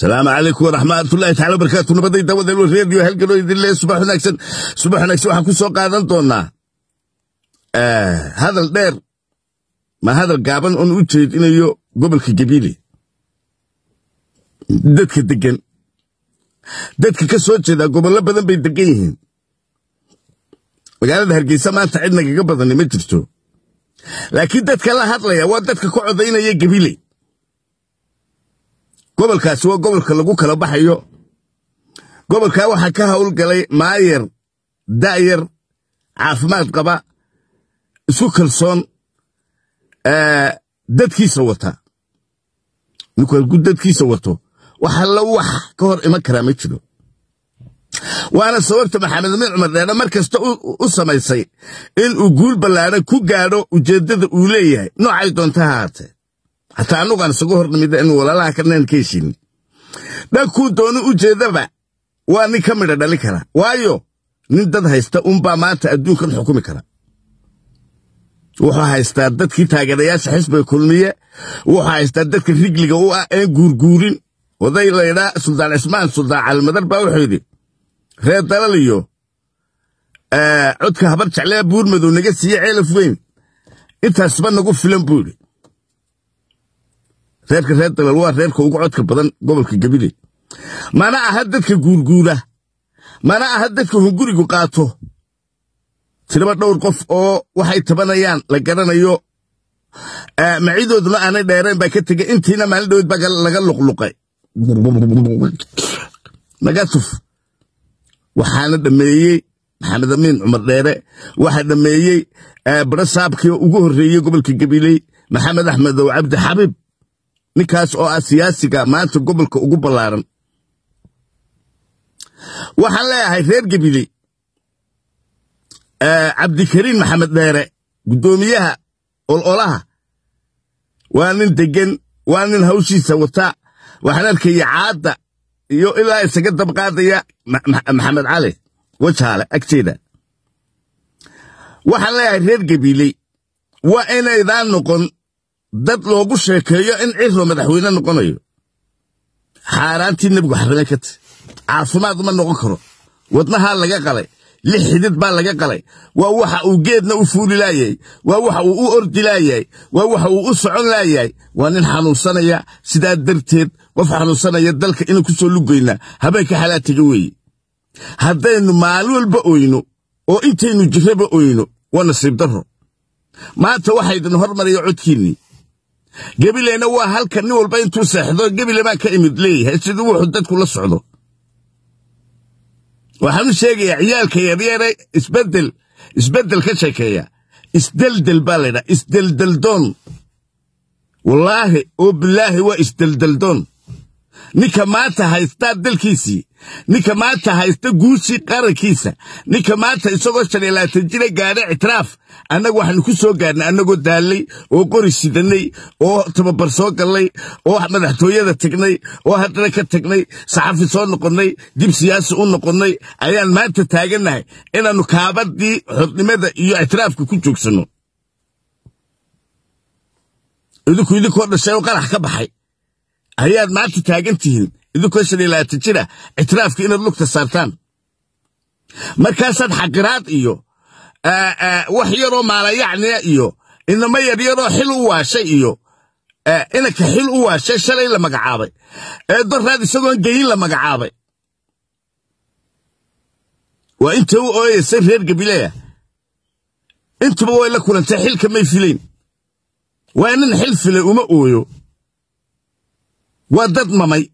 salaamu calaykum waraxmatullahi taala wabarkaatu nabaday dawadel redio halgano idin le subax wanaagsan subax wanaagsan waxaan ku soo qaadan doonaa eh, hadal dheer ma hadal gaaban oon u jeedinayo gobolka gabiile dadka degan dadka ka soo jeedaa gobollo badan bay degan yihiin magaalada hargeysa maanta cidnagaga badani ma jirto laakiin dadka la hadlaya waa dadka ka codaynaya gabiile gobolkaasi waa gobolka lagu kala baxayo gobolka waxaa ka howlgalay maayar da'yar caafimaad qaba isu kalsoon dadkiisa wata ninkuu dadkiisa wato waxa la wax ka hor iman karaa ma jiro waana sababta maxamed amiin cumar dheedhe mar kasta u samaysay in uu guul ballaaran ku gaadho ujeeddada uu leeyahay noocay doonta ha haatee hataa annugaan isagu hornimida inuu walaalaha ka heshiinin dha kuu dooni u jeedaba waa nin ka midha dhali kara waayo nin dad haysta unbaa maanta adduunkan xukumi kara wuxuu haystaa dadkii taageerayaasha xisbiga kulmiye wuxuu haystaa dadka rigliga u ah een guurguurin oday laydhaa suldaan cismaan suldaan calimadar baa wuxuu yidhi reer dalal iyo codka habar jeclea buurmadow naga siiye ceelaf weyn intaasba nagu filan buu yidhi reerka reer dabeel waa reerka ugu codka badan gobolka gebile mana aha dadka guurguura mana aha dadka hungurigu qaato tiraba dhowr qof oo waxay tabanayaan la garanayo eh, macidoodna aanay dheereen baa ka tegay intiina maalin dhaweed baa laga luqluqay naga tuf waxaana dhammeeyey maxamed amiin cumar dheere waxaa dhammeeyey eh, barasaabkii ugu horreeyey gobolka gabiley maxamed axmed ow cabdi xabiib ninkaas oo ah siyaasiga maanta gobolka ugu ballaaran waxaan leeyahay reer gebile cabdikariin maxamed dheere guddoomiyaha ololaha waa nin deggan waa nin hawshiisa wata waxaan arkaya caadda iyo ilaa isaga dabqaadaya maxamed cali wajhaale agteeda waxaan leeyahay reer gebiley waa inaydaan noqon dad loogu sheekeeyo in cirro madaxweyne noqonayo xaaraantii nebigu xarrimay ka tahy caafimaad ma noqon karo wadnahaa laga qalay lix xidid baa laga qalay waa waxa uu geedna u fuuli laayay waa waxa uu u ordi laayay waa waxa uu u socon laayahay waa nin xanuunsanaya sidaa darteed qof xanuunsanaya dalka inaan ku soo lugayna habeenka xalaatiga weeye haddaynu maalin walba oyno oo intaynu jirraba oyno waa nasiib darro maanta waxaydan hormaraya codkiinnii gebilena waa halka nin walba intuu seexdo gebile baa ka imid leeyahay siduu wuxuu dadku la socdo waxaanu u sheegayaa ciyaalka yaryaere isbedel isbedel ka sheekeeya isdeldel baa laydhaa isdeldeldoon wallaahi oo bilaahi waa isdeldeldoon ninka maanta haystaa delkiisii ninka maanta haysta guushii qarankiisa ninka maanta isagoo shan iyo labaatan jira gaadhay ictiraaf annagu waxaanu ku soo gaarnay annagoo daallay oo qori shidanay oo tababar soo gallay oo madaxtooyada tagnay oo haddana ka tagnay saxafi soo noqonnay dib siyaasi u noqonnay ayaan maanta taagannahay inaannu kaabaddii xodnimada iyo ictiraafka ku joogsanno idinku idinkoo dhashay oo qarax ka baxay ayaad maanta taagan tihiin idinkoo shan iyo labaatan jira ictiraafka inaad lugta saartaan markaasaad xaqiraad iyo wax yaroo maalayacniya iyo inama yaryaroo xil u waashay iyo inanka xil u waashay shalay la magacaabay ee eedoraad isagoon geyin la magacaabay waa inta u ooyeysay reer gabileya intaba way la kulantay xilka may filayn waa nin xil filay uma ooyo waa dad mamay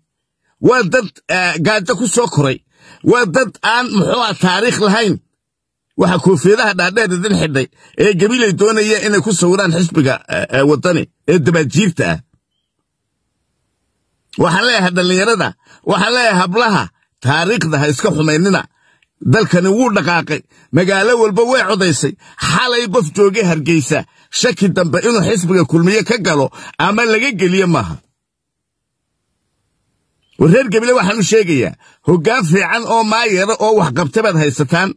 waa dad eh, gaada ku soo koray waa dad aan muxuua taariikh lahayn waxaa koofiyadaha dhaadheer idin xidhay ee gebilay doonaya inay ku sawiraan xisbiga eh, eh, wadani ee dabaajiirta ah waxaan leeyahay dhallinyarada waxaan leeyahay hablaha taariikhda ha iska xumaynina dalkani wuu dhaqaaqay magaalo walba way codaysay xalay qof joogay hargeysa shaki dambe inuu xisbiga kulmiye ka galo ama laga geliyo maaha reer gebile waxaan u sheegayaa hoggaan fiican oo maayara oo wax qabta baad haysataan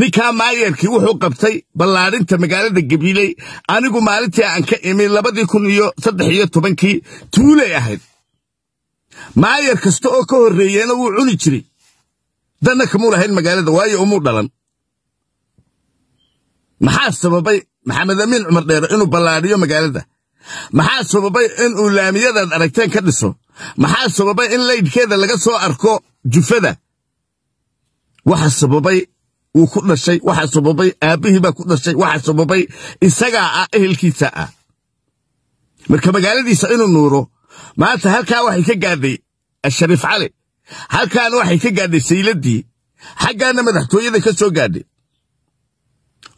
ninkaa maayarkii wuxuu qabtay ballaadhinta magaalada gebiley anigu maalintii aan ka imi labadii kun iyo saddex iyo tobankii tuulay ahayd maayar kasta oo ka horreeyeena wuu cuni jiray danna kamuu lahayn magaalada waayo umuu dhalan maxaa sababay maxamed amiin cumar dheero inuu ballaadhiyo magaalada maxaa sababay inuu laamiyadaad aragteen ka dhiso maxaa sababay in laydhkeeda laga soo arko jufada waxa sababay wuu ku dhashay waxa sababay aabbihii baa ku dhashay waxa sababay isagaa ah ehelkiisa ah marka magaaladiisa inuu nuuro maanta halkaa waxay ka gaadhay shariif cali halkaana waxay ka gaadhay sayladdii xaggaana madaxtooyada ka soo gaadhay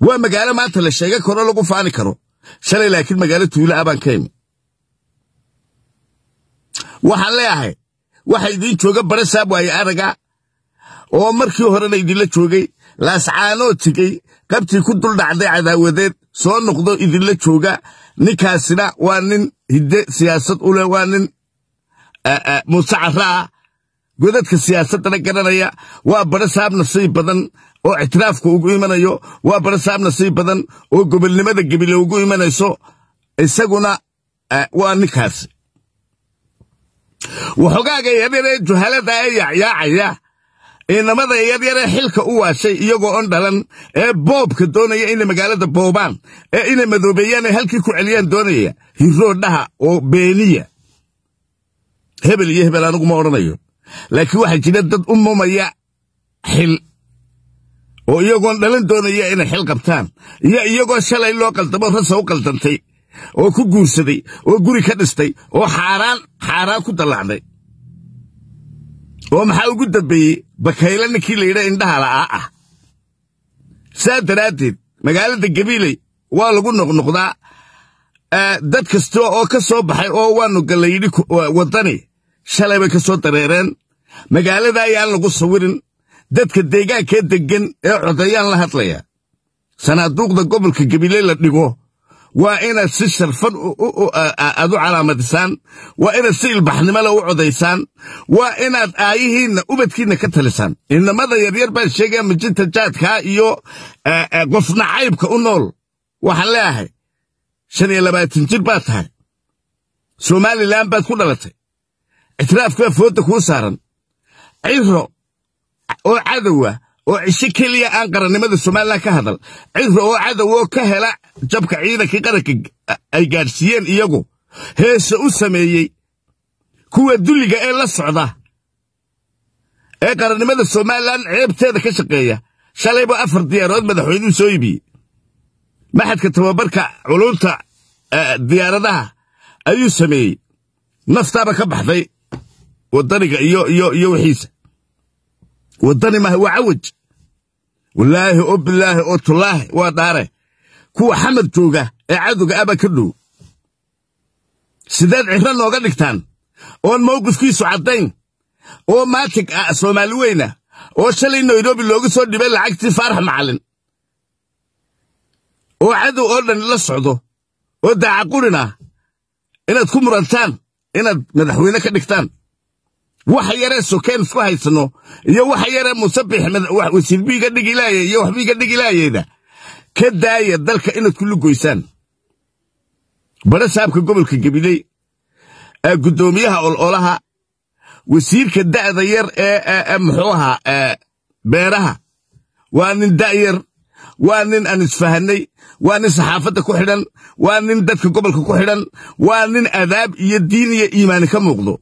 waa magaalo maanta la sheega koro lagu faani karo shalay laakiin magaalo tuula ah baan ka imi waxaan leeyahay waxa idiin jooga barasaab waaye araga oo markii horena idinla joogay laascaanoo tegey qabtii ku duldhacday cadaawadeed soo noqdo idinla jooga ninkaasina waa nin hidde siyaasad u leh waa nin muuse godadka siyaasaddana garanaya waa barasaab nasiib badan oo ictiraafka ugu imanayo waa barasaab nasiib badan oo gobolnimada gebile ugu imanayso isaguna waa ninkaasi waxoogaaga yaryaree juhalada ee yacyaacaya ciidamada yaryaree xilka u waashay iyagoo on dhalan ee boobka doonaya inay magaalada boobaan ee inay madoobeeyaan ee halkii ku celiyaan doonaya hiroodhaha oo beeniya hebel iyo hebel anuguma odhanayo laakiin waxaa jira dad u mumaya xil oo iyagoon dhalan doonaya inay xil qabtaan iyo iyagoo shalay loo qaldamo rasa u qaldantay oo ku guursaday oo guri ka dhistay oo xaaraan xaaraan ku dallacday oo maxaa ugu dambeeyey bakayla ninkii la yidha indhaha la'aa ah saa daraaddeed magaalada gabiiley waa lagu noqnoqdaa eh, dad kasta oo ka soo baxay oo waanu gallayidhi waddani shalay bay ka soo dareereen magaalada ayaan lagu sawirin dadka deegaankee deggan ee codayaan la hadlaya sanaaduuqda gobolka gabiiley la dhigo waa inaad si sharfan aad u calaamadisaan waa inaad si ilbaxnimo u codaysaan waa inaad aayihiinna ubadkiinna ka talisaan inamada yaryar baan sheegaya majinta jaadkaa iyo qofnacaybka u nool waxaan leeyahay shan iyo labaatan jir baad tahay somalilan baad ku dhalatay ictiraafkaa foodda kuu saaran ciro oo cadowa ah, oo cisho keliya aan qarannimada somalilan ka hadal ciro oo cadow oo ka hela jabka ciidankii qaranka ay gaadhsiiyeen iyagu heese u sameeyey kuwa dulliga ee la socda ee qarannimada somalilan ceebteeda ka shaqeeya shalayba afar diyaarood madaxweynuhu soo iibiyey maxadka tababarka culunta e, diyaaradaha ayuu sameeyey naftaaba ka baxday wadaniga iyo iyo iyo wixiisa wadani mah waa cawaj wallaahi oo bilaahi oo tullaahi waa dhaare kuwa xamad jooga ee cadowga aba ka dhow sideed ciro nooga dhigtaan oon mawqifkiisu caddayn oo maatig ah soomaali weyna oo shalay nairobi looga soo dhibay lacagtii faarax macalin oo cadow oo dhan la socdo oo daacaqurin ah inaad ku murantaan inaad madaxweyne ka dhigtaan waxa yaree sokeen isku haysanno iyo waxa yaree musabix wasiirbiiga dhigilaaya iyo waxbiiga dhigilaayeeda ka daaya dalka inaad ku lugoysaan badha saabka gobolka gabiley guddoomiyaha ololaha wasiirka da'da yar ee muxuu ahaa beeraha waa nin da' yar waa nin aan isfahanay waa nin saxaafadda ku xidhan waa nin dadka gobolka ku xidhan waa nin adaab iyo diin iyo iimaani ka muuqdo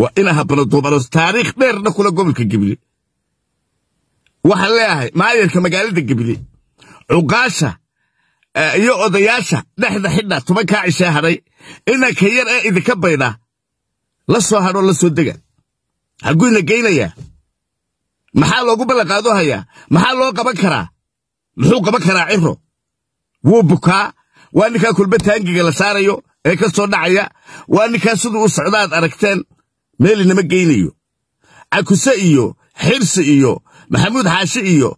waa ina habanaduubanos taariikh dheerna kula gobolka gabiley waxaan leeyahay maalinka magaalada gebile cuqaasha iyo odayaasha dhexda xidha tobankaa cishee hadhay inanka yar ee idinka bayda la soo hadhoo la soo dega halkuu ina geynayaa maxaa loogu ballanqaado hayaa maxaa loo qaban karaa muxuu qaban karaa ciro wuu bukaa waa ninkaa kulba taangiga la saarayo ee ka soo dhacaya waa ninkaa siduu u socdaad aragteen meel inama geynayo cakuse iyo xirsi iyo maxamuud xaashi iyo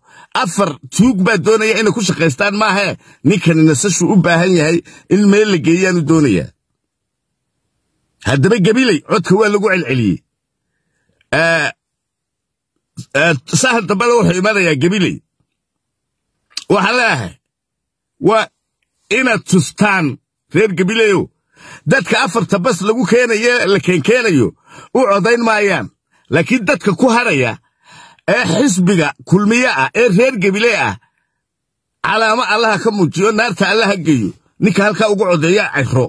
afar tuug baa doonaya inay ku shaqaystaan maahee ninkani nasashuu u baahan yahay in meel la geeyaanu doonayaa haddaba gabiley codka waa lagu celceliyey sahal dambana wuxuu imanayaa gabiley waxaa leeahay waa inaad tustaan reer gabileyow dadka afarta bas lagu keenaye la keenkeenayo u codayn maayaan laakiin dadka ku haraya ee xisbiga kulmiye ah ee reer gebile ah calaamo allaha ka muujiyo naarta allaha geeyo ninka halkaa ugu codeeya cayro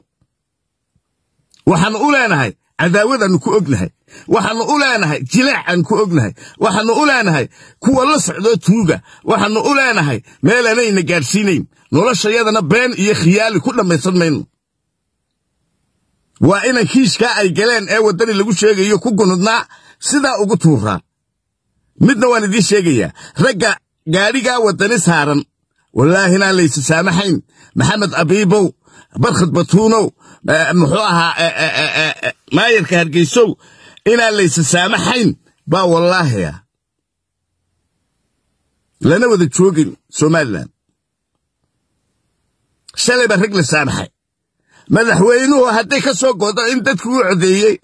waxaanu u leenahay cadaawadanu ku ognahay waxaanu u leenahay aanu ku ognahay waxaanu u leenahay kuwa la socdoo tuuga waxaanu u leenahay meelanayna gaadhsiinayn noloshayadana been iyo khiyaali ku dhammaysan mayno waa inaan kiishkaa ay galeen ee waddani lagu sheegayo ku gunudnaa sidaa ugu tuuraa midna waan idiin sheegayaa ragga gaadhigaa waddani saaran wallaahi inaan laysi saamaxayn maxamed abiibow barkhad batuunow eh, muxuu ahaa eh, eh, maayarka hargeysow inaan laysi saamaxayn baa wallaahia ah. lana wada joogin somalilan shalay baa rag la saamaxay madaxweynuhu hadday ka soo godo in dadkii u codeeyey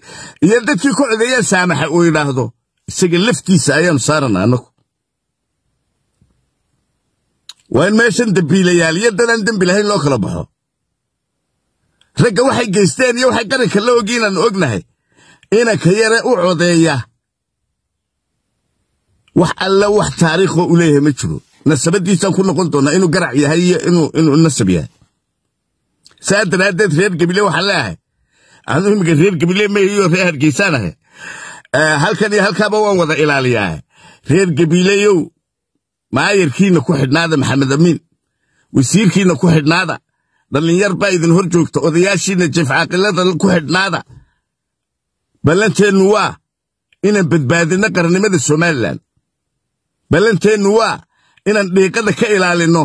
iyo dadkii ku codeeyaan saamaxay uu yidhaahdo isaga laftiisa ayaanu saarana anagu waa in meeshan dambiilayaal iyo danaan dembi lahayn loo kala baxo ragga waxay geysteen iyo waxay qaranka la ogi inaanu ognahay inanka yare u codeeya wax alle wax taariikho u leeyahay ma jiro nasabadiisaan ku noqon doonaa inuu garac yahay iyo inuu nasab yahay saa daraaddeed reer gabile waxaan leeahay anu imminka reer gabile meehiyo reer hargeysaanahay Eh, halkan iyo halkaaba waan wada ilaaliyaa reer gabiileyow maayarkiinna ku xidhnaada maxamed amiin wasiirkiinna ku xidhnaada dhallinyar baa idin hor joogta odayaashiinna jifcaaqilada ku xidhnaada ballanteennu waa inaan badbaadinno qarannimada somalilan ballanteennu waa inaan dhiiqada ka ilaalinno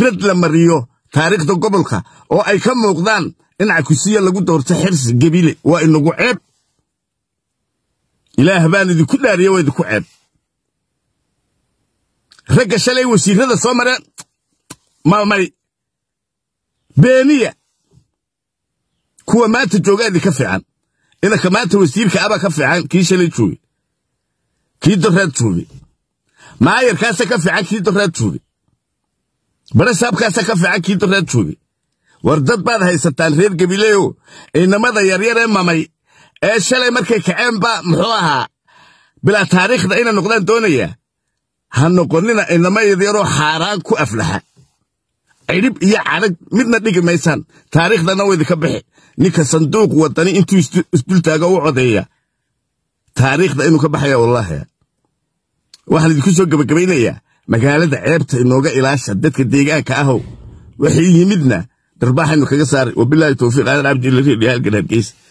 rad la mariyo taariikhda gobolka oo ay ka muuqdaan in cakusiya lagu doorto xirsi gebile waa inagu ceeb ilaah baan idinku dhaariye waa idinku ceeb ragga shalay wasiirada soo mareen mamay beeniya kuwa maanta joogaa idinka fiican idanka maanta wasiirka abaa ka fiican kii shalay joogey kii doreed joogey maayarkaasa ka fiican kii doreed joogey barasaabkaasa ka fiican kii doreed joogey war dad baad haysataan reer gabileeyo inamada yaryar ee mamay ee shalay markay kaceenba muxuu ahaa bilaa taariikhda inay noqdaan doonaya ha noqonnina inamayadiyaroo xaaraan ku aflaxa cidhib iyo cadhag midna dhigi maysaan taariikhdana waydi ka bixi ninka sanduuq wadani intuu isdultaago u codeeya taariikhda inuu ka baxaya wallaahi waxaan idinku soo gabagabaynayaa magaalada ceebta inooga ilaasha dadka deegaanka ahow waxay yimidna darbaaxaynu kaga saaray wabilaahi towfiiq aadan cabdi ilariidhiyo halgan hargeysa